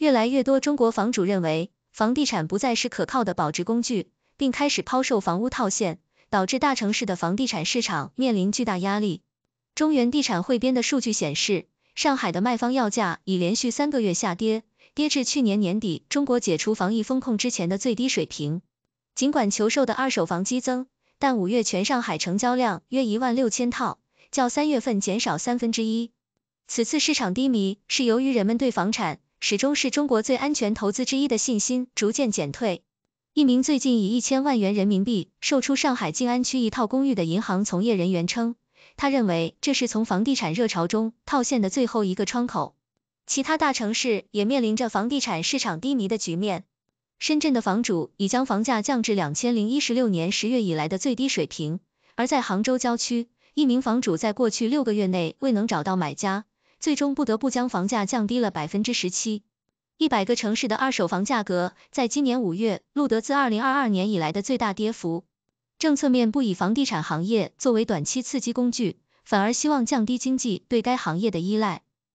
越来越多中国房主认为房地产不再是可靠的保值工具，并开始抛售房屋套现，导致大城市的房地产市场面临巨大压力。中原地产汇编的数据显示，上海的卖方要价已连续三个月下跌，跌至去年年底中国解除防疫风控之前的最低水平。尽管求售的二手房激增，但五月全上海成交量约一万六千套，较三月份减少三分之一。此次市场低迷是由于人们对房产。始终是中国最安全投资之一的信心逐渐减退。一名最近以一千万元人民币售出上海静安区一套公寓的银行从业人员称，他认为这是从房地产热潮中套现的最后一个窗口。其他大城市也面临着房地产市场低迷的局面。深圳的房主已将房价降至两千零一十六年十月以来的最低水平，而在杭州郊区，一名房主在过去六个月内未能找到买家。最终不得不将房价降低了百分之十七。一百个城市的二手房价格在今年五月录得自二零二二年以来的最大跌幅。政策面不以房地产行业作为短期刺激工具，反而希望降低经济对该行业的依赖。